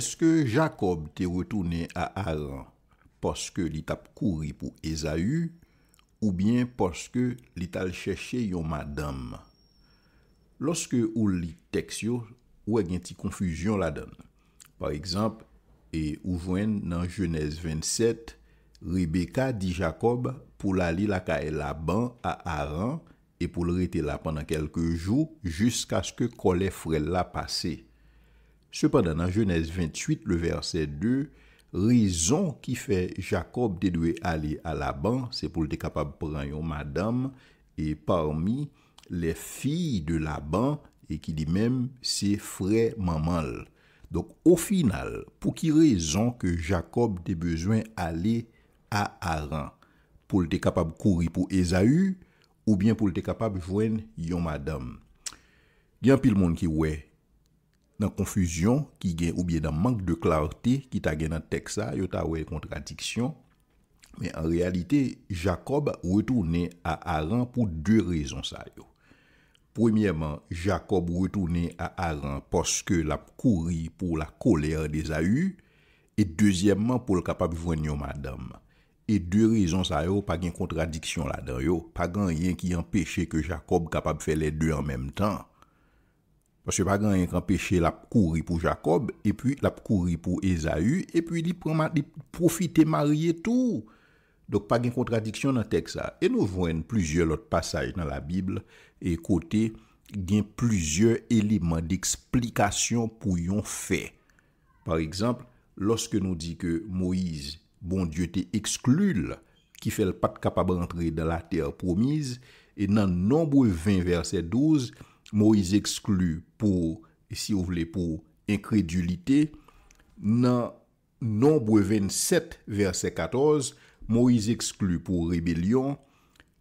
Eske Jakob te retoune a Aran poske li tap kouri pou Ezaü ou bien poske li tal chèche yon madame. Lorske ou li teksyo, ou agen e ti konfüzyon la dan. Par ekzamp, e ou voen nan Genèse 27, Rebecca di Jakob pou la li la kae la ban a Aran e pou le rete la panan kelke jou jusqu'a sko kole fre la pasey. Sependan, nan Genèse 28, le verset 2, rizon ki fè Jacob te dwe ale a Laban, se pou l te kapab pran yon madame, e parmi le fi de Laban, e ki di menm se fre mamal. Donk, ou final, pou ki rizon ke Jacob te bezwen ale a Aran, pou l te kapab kouri pou Ezaü, ou bien pou l te kapab vwen yon madame. Dyan pi l moun ki wè, nan konfuzyon ki gen oubyen nan mank de klarite ki ta gen nan teksa yo ta wey kontradiksyon. Men en realite, Jacob retoune a Aran pou dwe rezon sa yo. Premyeman, Jacob retoune a Aran poske la kouri pou la kolere de Zayu et deuxyeman pou l kapab vwen yo madame. Et dwe rezon sa yo pa gen kontradiksyon la den yo. Pa gen yon ki empeshe ke Jacob kapab fe le dwe an menm tan. Se pa gen yon kan peche la pou kouri pou Jakob, e pi la pou kouri pou Ezaü, e pi li profite marye tou. Dok pa gen kontradiksyon nan tek sa. E nou vwen plujer lot pasaj nan la Bibel, e kote gen plujer eliman di eksplikasyon pou yon fe. Par ekzamp, loske nou di ke Moise, bon Diyote eksklul, ki fel pat kapab rentre dan la ter promize, e nan nombou 20 verset 12, Moïse exclu pou, si ou vle pou, inkredulite. Nan nombre 27, verse 14, Moïse exclu pou rebelion.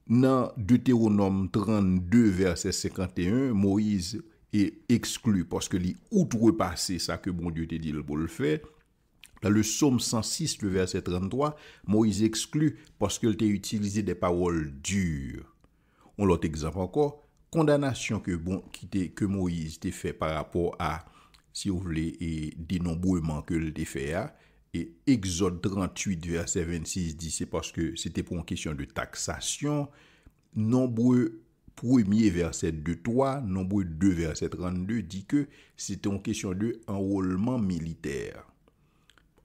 Nan Deuteronome 32, verse 51, Moïse exclu poske li out repase sa ke bon dieu te dil pou l'fè. La le som 106, verse 33, Moïse exclu poske l te utilize de pawol dur. On lot ekzamp anko, Kondanasyon bon, ke Moïse te fè par rapport a, si ou vle, e denombrouman ke le te fè a, e Exode 38 verset 26 di se paske se te pou an kesyon de taksasyon, nombrou premier verset de 3, nombrou 2 verset 32 di ke se te pou an kesyon de anrouleman militer.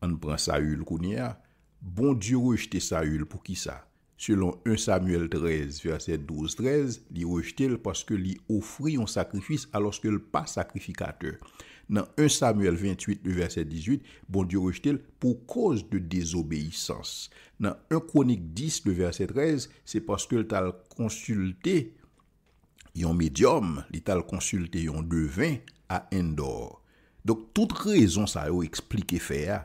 An pran Saül Kounia, bon diro jte Saül pou ki sa? Selon 1 Samuel 13, verset 12-13, li rejtel paske li ofri yon sakrifis aloske l pa sakrifikatè. Nan 1 Samuel 28, verset 18, bon di rejtel pou koz de désobeyisans. Nan 1 Kronik 10, verset 13, se paske l tal konsulte yon médium, l tal konsulte yon devin, a endor. Dok tout rezon sa yo eksplike fè ya.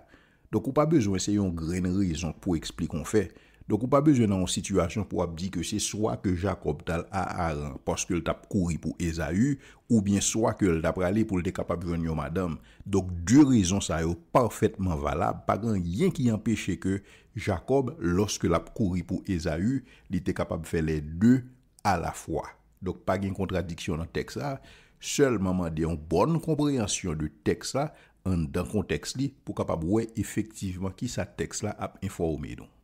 Dok ou pa bezwen se yon gren rezon pou eksplikon fè. Donk ou pa beze nan an sitwasyon pou ap di ke se swa ke Jacob dal a a ran paske l tap kouri pou Ezayu ou bien swa ke l tap rale pou l te kapap joun yo madame. Donk dwe rezon sa yo parfetman valab bagan yen ki empeshe ke Jacob loske l ap kouri pou Ezayu li te kapap fe le de a la fwa. Donk pagin kontradiksyon nan tek sa, selman mande yon bonn kompreansyon de tek sa an dan konteks li pou kapap we efektiveman ki sa tek sa ap informe donk.